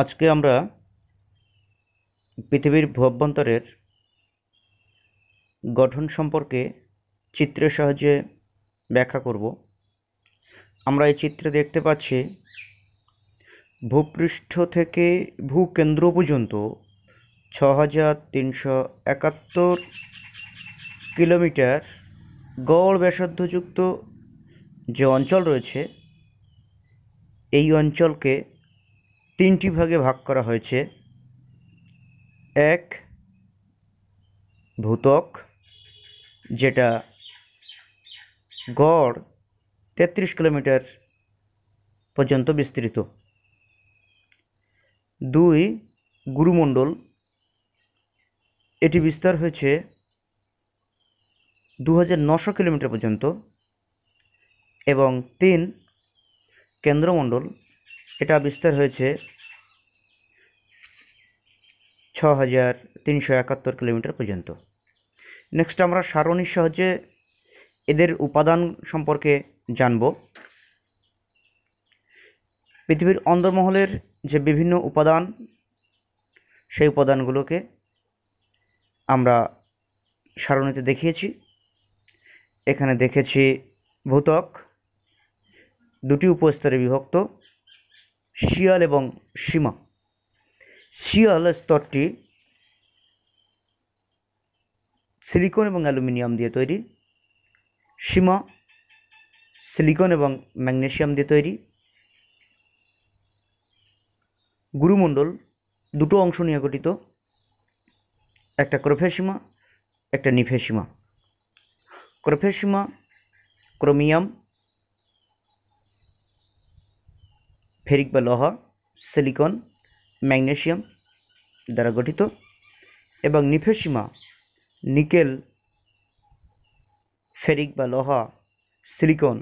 আজকে আমরা পৃথিবীর ভূভ্যন্তরের গঠন সম্পর্কে চিত্রের সাহায্যে ব্যাখ্যা করব আমরা এই চিত্রে দেখতে পাচ্ছি ভূপৃষ্ঠ থেকে ভূকেন্দ্র পর্যন্ত ছ হাজার তিনশো একাত্তর কিলোমিটার গড় ব্যাসার্ধযুক্ত যে অঞ্চল রয়েছে এই অঞ্চলকে তিনটি ভাগে ভাগ করা হয়েছে এক ভূতক যেটা গড় তেত্রিশ কিলোমিটার পর্যন্ত বিস্তৃত দুই গুরুমণ্ডল এটি বিস্তার হয়েছে দু কিলোমিটার পর্যন্ত এবং তিন কেন্দ্রমণ্ডল এটা বিস্তার হয়েছে ছ হাজার তিনশো একাত্তর কিলোমিটার পর্যন্ত নেক্সট আমরা সারণী সহজে এদের উপাদান সম্পর্কে জানব পৃথিবীর অন্দরমহলের যে বিভিন্ন উপাদান সেই উপাদানগুলোকে আমরা সারণীতে দেখিয়েছি এখানে দেখেছি ভূতক দুটি উপস্তরে বিভক্ত শিয়াল এবং সীমা শিয়াল স্তরটি সিলিকন এবং অ্যালুমিনিয়াম দিয়ে তৈরি সীমা সিলিকন এবং ম্যাগনেশিয়াম দিয়ে তৈরি গুরুমণ্ডল দুটো অংশ নিয়ে গঠিত একটা ক্রোফেসিমা একটা নিফেসিমা ক্রোফেসিমা ক্রোমিয়াম ফেরিক বা লোহা সিলিকন ম্যাগনেশিয়াম দ্বারা গঠিত এবং নিফেসিমা নিকেল ফেরিক বা লোহা সিলিকন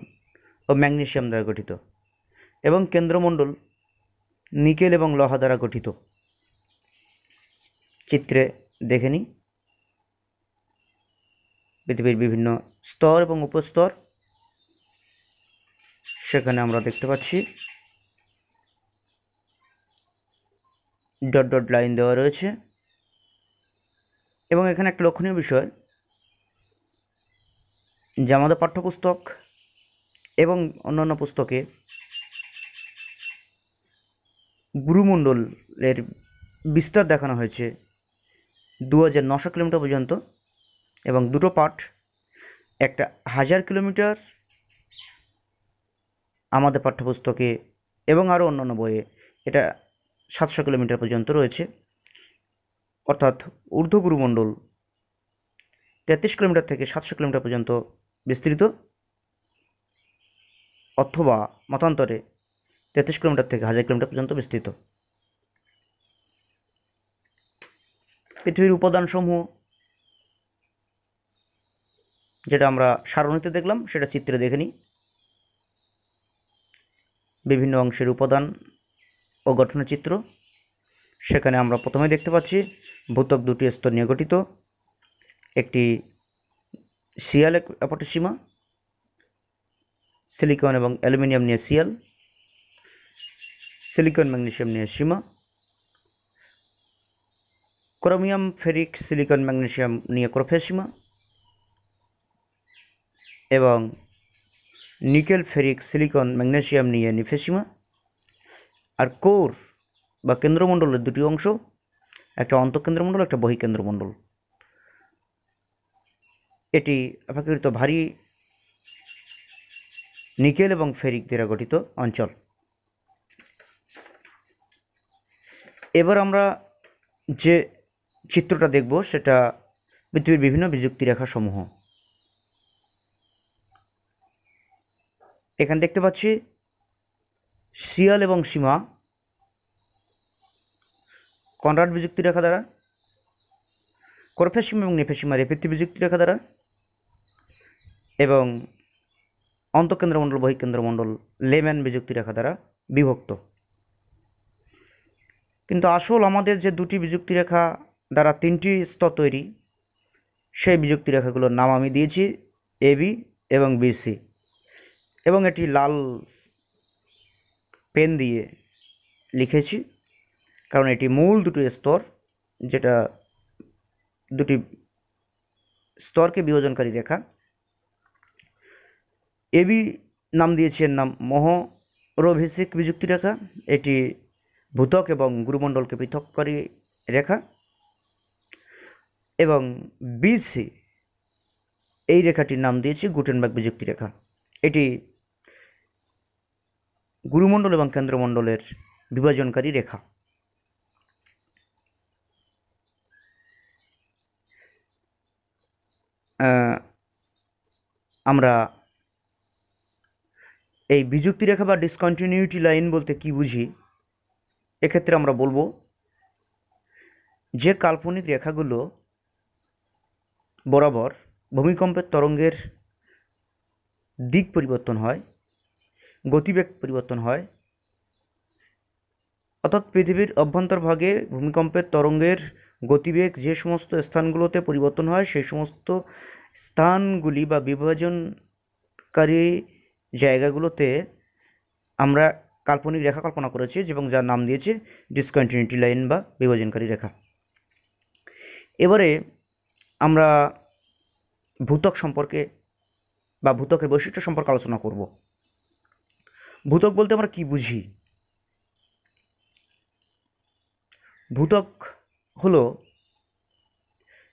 ও ম্যাগনেশিয়াম দ্বারা গঠিত এবং কেন্দ্রমণ্ডল নিকেল এবং লোহা দ্বারা গঠিত চিত্রে দেখে নিই পৃথিবীর বিভিন্ন স্তর এবং উপস্তর সেখানে আমরা দেখতে পাচ্ছি ডট ডট লাইন দেওয়া রয়েছে এবং এখানে একটা লক্ষণীয় বিষয় যে আমাদের পাঠ্যপুস্তক এবং অন্যান্য পুস্তকে গুরুমণ্ডলের বিস্তার দেখানো হয়েছে দু হাজার নশো কিলোমিটার পর্যন্ত এবং দুটো পাঠ একটা হাজার কিলোমিটার আমাদের পাঠ্যপুস্তকে এবং আরও অন্যান্য বইয়ে এটা সাতশো কিলোমিটার পর্যন্ত রয়েছে অর্থাৎ ঊর্ধ্বগুরুমণ্ডল তেত্রিশ কিলোমিটার থেকে সাতশো কিলোমিটার পর্যন্ত বিস্তৃত অথবা মতান্তরে তেত্রিশ কিলোমিটার থেকে হাজার কিলোমিটার পর্যন্ত বিস্তৃত পৃথিবীর উপাদানসমূহ যেটা আমরা সারণীতে দেখলাম সেটা চিত্রে দেখে নিই বিভিন্ন অংশের উপাদান ও গঠনের চিত্র সেখানে আমরা প্রথমে দেখতে পাচ্ছি ভূতক দুটি স্তর নিয়ে গঠিত একটি সিয়াল অ্যাপটের সীমা সিলিকন এবং অ্যালুমিনিয়াম নিয়ে সিয়াল সিলিকন ম্যাগনেশিয়াম নিয়ে sima chromium ferric silicon magnesium নিয়ে ক্রোফের সীমা এবং নিকেল ফেরিক সিলিকন ম্যাগনেশিয়াম নিয়ে নিফেসীমা আর কোর বা কেন্দ্রমণ্ডলের দুটি অংশ একটা অন্তঃকেন্দ্রমণ্ডল একটা বহিকেন্দ্রমণ্ডল এটি অপেক্ষাকৃত ভারী নিকেল এবং ফেরিক দ্বারা গঠিত অঞ্চল এবার আমরা যে চিত্রটা দেখব সেটা পৃথিবীর বিভিন্ন বিযুক্তি রেখাসমূহ এখানে দেখতে পাচ্ছি শিয়াল এবং সীমা কনরাড বিযুক্তি রেখা দ্বারা করফেসিম এবং নেফেসিমা এপিত্তি বিযুক্তি রেখা দ্বারা এবং অন্তঃকেন্দ্রমণ্ডল বহিঃকেন্দ্রমণ্ডল লেম্যান বিযুক্তি রেখা দ্বারা বিভক্ত কিন্তু আসল আমাদের যে দুটি বিযুক্তি রেখা দ্বারা তিনটি স্তর তৈরি সেই বিযুক্তি রেখাগুলোর নাম আমি দিয়েছি এবি এবং বিসি এবং এটি লাল পেন দিয়ে লিখেছি কারণ এটি মূল দুটি স্তর যেটা দুটি স্তরকে বিভাজনকারী রেখা এবি নাম দিয়েছি এর নাম মহরভিষিক বিযুক্তি রেখা এটি ভূতক এবং গুরুমণ্ডলকে পৃথককারী রেখা এবং বিসি এই রেখাটির নাম দিয়েছি গুটেনবাগ বিযুক্তি রেখা এটি গুরুমণ্ডল এবং কেন্দ্রমণ্ডলের বিভাজনকারী রেখা আমরা এই বিযুক্তি রেখা বা ডিসকন্টিনিউটি লাইন বলতে কি বুঝি এক্ষেত্রে আমরা বলবো যে কাল্পনিক রেখাগুলো বরাবর ভূমিকম্পের তরঙ্গের দিক পরিবর্তন হয় গতিবেগ পরিবর্তন হয় অর্থাৎ পৃথিবীর অভ্যন্তরভাগে ভূমিকম্পের তরঙ্গের গতিবেগ যে সমস্ত স্থানগুলোতে পরিবর্তন হয় সেই সমস্ত স্থানগুলি বা বিভাজনকারী জায়গাগুলোতে আমরা কাল্পনিক রেখা কল্পনা করেছি এবং যার নাম দিয়েছি ডিসকন্টিনিউটি লাইন বা বিভাজনকারী রেখা এবারে আমরা ভূতক সম্পর্কে বা ভূতকের বৈশিষ্ট্য সম্পর্কে আলোচনা করব ভূতক বলতে আমরা কি বুঝি ভূতক হলো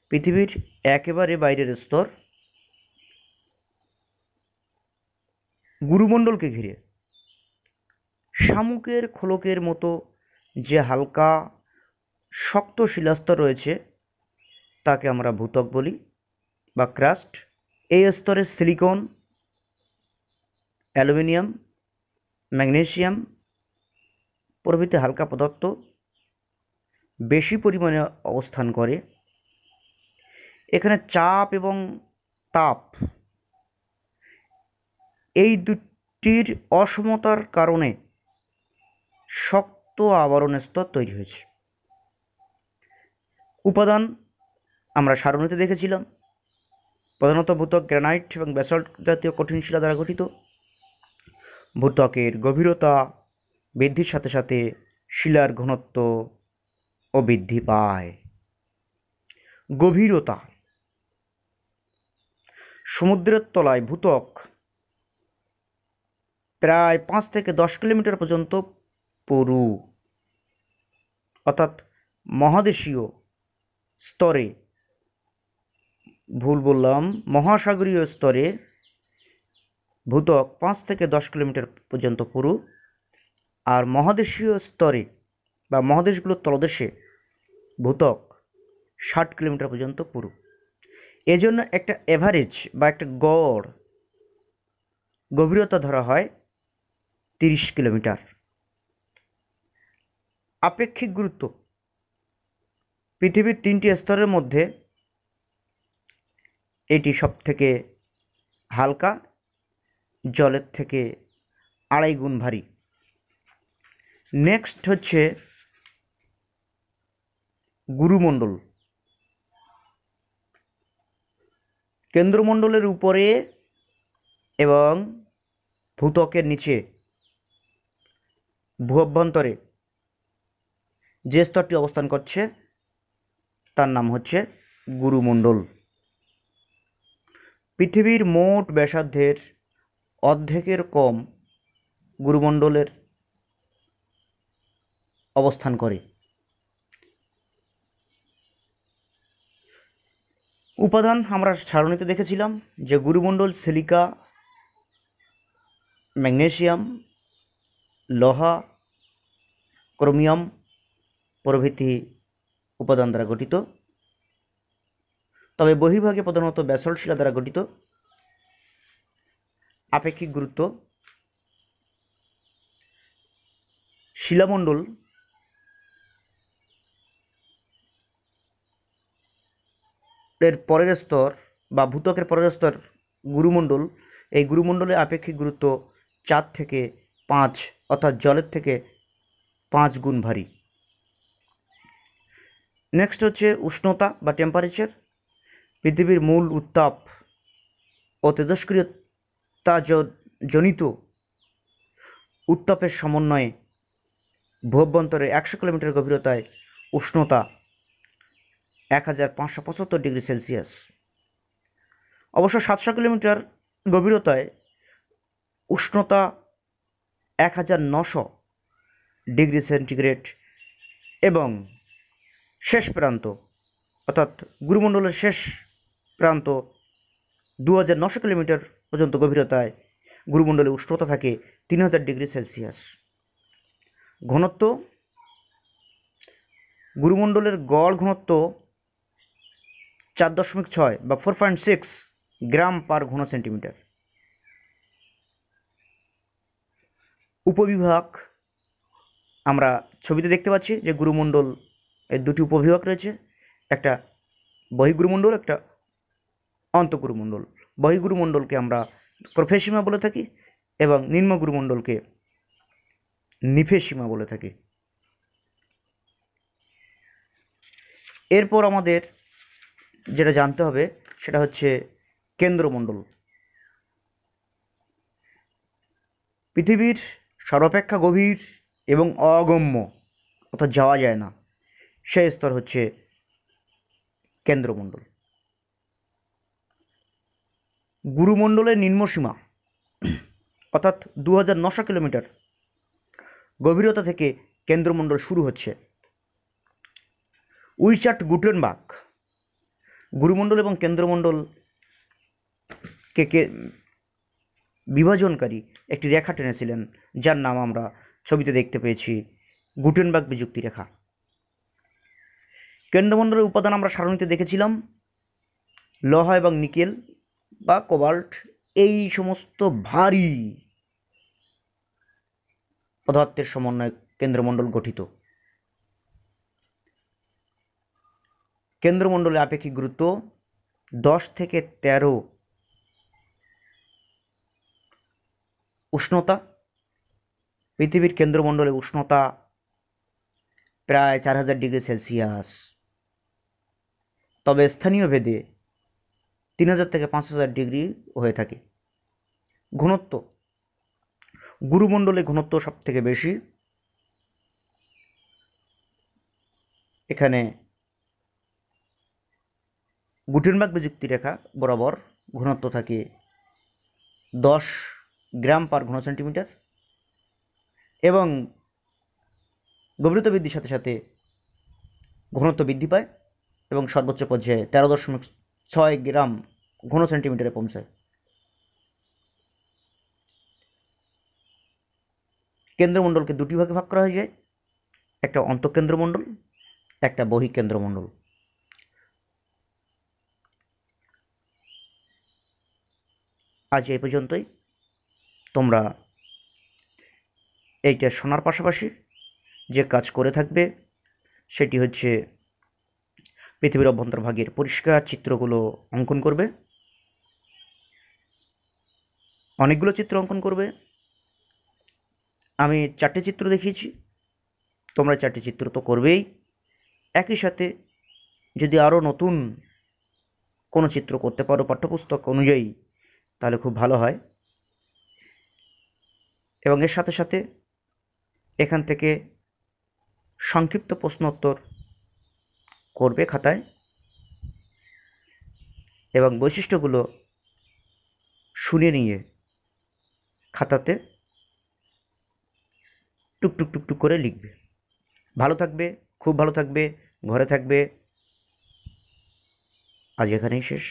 পৃথিবীর একেবারে বাইরের স্তর গুরুমণ্ডলকে ঘিরে শামুকের খোলকের মতো যে হালকা শক্ত শিলাস্তর রয়েছে তাকে আমরা ভূতক বলি বা ক্রাস্ট এই স্তরে সিলিকন অ্যালুমিনিয়াম ম্যাগনেশিয়াম প্রভৃতি হালকা পদার্থ বেশি পরিমাণে অবস্থান করে এখানে চাপ এবং তাপ এই দুটির অসমতার কারণে শক্ত আবরণ স্তর তৈরি হয়েছে উপাদান আমরা সারণীতে দেখেছিলাম প্রধানত ভূতক গ্রানাইট এবং ব্যাসল্ট জাতীয় কঠিন শিলা দ্বারা গঠিত ভূতকের গভীরতা বৃদ্ধির সাথে সাথে শিলার ঘনত্ব ও বৃদ্ধি পায় গভীরতা সমুদ্রের তলায় ভূতক প্রায় পাঁচ থেকে দশ কিলোমিটার পর্যন্ত পরু অর্থাৎ মহাদেশীয় স্তরে ভুল বললাম মহাসাগরীয় স্তরে ভূতক পাঁচ থেকে দশ কিলোমিটার পর্যন্ত পুরু আর মহাদেশীয় স্তরে বা মহাদেশগুলোর তলদেশে ভূতক ষাট কিলোমিটার পর্যন্ত পুরু এজন্য একটা অ্যাভারেজ বা একটা গড় গভীরতা ধরা হয় তিরিশ কিলোমিটার আপেক্ষিক গুরুত্ব পৃথিবীর তিনটি স্তরের মধ্যে এটি সব থেকে হালকা জলের থেকে আড়াই গুণ ভারী নেক্সট হচ্ছে গুরুমণ্ডল কেন্দ্রমণ্ডলের উপরে এবং ভূতকের নিচে ভূ অভ্যন্তরে যে স্তরটি অবস্থান করছে তার নাম হচ্ছে গুরুমণ্ডল পৃথিবীর মোট ব্যাসার্ধের অর্ধেকের কম গুরুমণ্ডলের অবস্থান করে উপাদান আমরা সারণীতে দেখেছিলাম যে গুরুমণ্ডল সিলিকা ম্যাগনেশিয়াম লোহা ক্রোমিয়াম প্রভৃতি উপাদান দ্বারা গঠিত তবে বহির্ভাগে প্রধানত ব্যাসল্ট শিলা দ্বারা গঠিত আপেক্ষিক গুরুত্ব শিলামণ্ডল এর পরের স্তর বা ভূতকের পরের স্তর গুরুমণ্ডল এই গুরুমণ্ডলের আপেক্ষিক গুরুত্ব চার থেকে পাঁচ অর্থাৎ জলের থেকে পাঁচ গুণ ভারী নেক্সট হচ্ছে উষ্ণতা বা টেম্পারেচার পৃথিবীর মূল উত্তাপ ও তেজস্ক্রিয়তা জনিত উত্তাপের সমন্বয়ে ভূভ্যন্তরে একশো কিলোমিটার গভীরতায় উষ্ণতা এক হাজার পাঁচশো পঁচাত্তর ডিগ্রি সেলসিয়াস অবশ্য সাতশো কিলোমিটার গভীরতায় উষ্ণতা এক হাজার নশো ডিগ্রি সেন্টিগ্রেড এবং শেষ প্রান্ত অর্থাৎ গুরুমণ্ডলের শেষ প্রান্ত দু হাজার নশো কিলোমিটার পর্যন্ত গভীরতায় গুরুমণ্ডলে উষ্ণতা থাকে তিন হাজার ডিগ্রি সেলসিয়াস ঘনত্ব গুরুমণ্ডলের গড় ঘনত্ব চার দশমিক ছয় বা four point six gram per ঘন সেন্টিমিটার উপবিভাগ আমরা ছবিতে দেখতে পাচ্ছি যে গুরুমণ্ডল এর দুটি উপবিভাগ রয়েছে একটা বহিগুরুমণ্ডল একটা অন্তগুরুমণ্ডল বহিগুরুমণ্ডলকে আমরা প্রফেসীমা বলে থাকি এবং নিম্নগুরুমণ্ডলকে নিফেসীমা বলে থাকি এরপর আমাদের যেটা জানতে হবে সেটা হচ্ছে কেন্দ্রমণ্ডল পৃথিবীর সর্বাপেক্ষা গভীর এবং অগম্য অর্থাৎ যাওয়া যায় না সেই স্তর হচ্ছে কেন্দ্রমণ্ডল গুরুমণ্ডলের নিম্নসীমা অর্থাৎ দু হাজার নশো কিলোমিটার গভীরতা থেকে কেন্দ্রমণ্ডল শুরু হচ্ছে উইচার্ট গুটেনবার্গ গুরুমণ্ডল এবং কেন্দ্রমণ্ডলকে কে বিভাজনকারী একটি রেখা টেনেছিলেন যার নাম আমরা ছবিতে দেখতে পেয়েছি গুটেনবাগ বিযুক্তি রেখা কেন্দ্রমণ্ডলের উপাদান আমরা সারণীতে দেখেছিলাম লহা এবং নিকেল বা কোবাল্ট এই সমস্ত ভারী পদার্থের সমন্বয়ে কেন্দ্রমণ্ডল গঠিত কেন্দ্রমণ্ডলে আপেক্ষিক গুরুত্ব দশ থেকে ১৩ উষ্ণতা পৃথিবীর কেন্দ্রমণ্ডলে উষ্ণতা প্রায় চার হাজার ডিগ্রি সেলসিয়াস তবে স্থানীয় ভেদে তিন হাজার থেকে পাঁচ হাজার ডিগ্রি হয়ে থাকে ঘনত্ব গুরুমণ্ডলে ঘনত্ব সব থেকে বেশি এখানে গুটেনবাগ বিযুক্তি রেখা বরাবর ঘনত্ব থাকে দশ গ্রাম পার ঘন সেন্টিমিটার এবং গভীরতা বৃদ্ধির সাথে সাথে ঘনত্ব বৃদ্ধি পায় এবং সর্বোচ্চ পর্যায়ে তেরো দশমিক ছয় গ্রাম ঘন সেন্টিমিটারে পৌঁছায় কেন্দ্রমণ্ডলকে দুটি ভাগে ভাগ করা হয়ে যায় একটা অন্তঃকেন্দ্রমণ্ডল একটা বহিঃকেন্দ্রমণ্ডল আজ এই পর্যন্তই তোমরা এইটা শোনার পাশাপাশি যে কাজ করে থাকবে সেটি হচ্ছে পৃথিবীর অভ্যন্তরভাগের পরিষ্কার চিত্রগুলো অঙ্কন করবে অনেকগুলো চিত্র অঙ্কন করবে আমি চারটে চিত্র দেখিয়েছি তোমরা চারটে চিত্র তো করবেই একই সাথে যদি আরও নতুন কোনো চিত্র করতে পারো পাঠ্যপুস্তক অনুযায়ী তাহলে খুব ভালো হয় এবং এর সাথে সাথে এখান থেকে সংক্ষিপ্ত প্রশ্নোত্তর করবে খাতায় এবং বৈশিষ্ট্যগুলো শুনে নিয়ে খাতাতে টুকটুক টুকটুক করে লিখবে ভালো থাকবে খুব ভালো থাকবে ঘরে থাকবে আজ এখানেই শেষ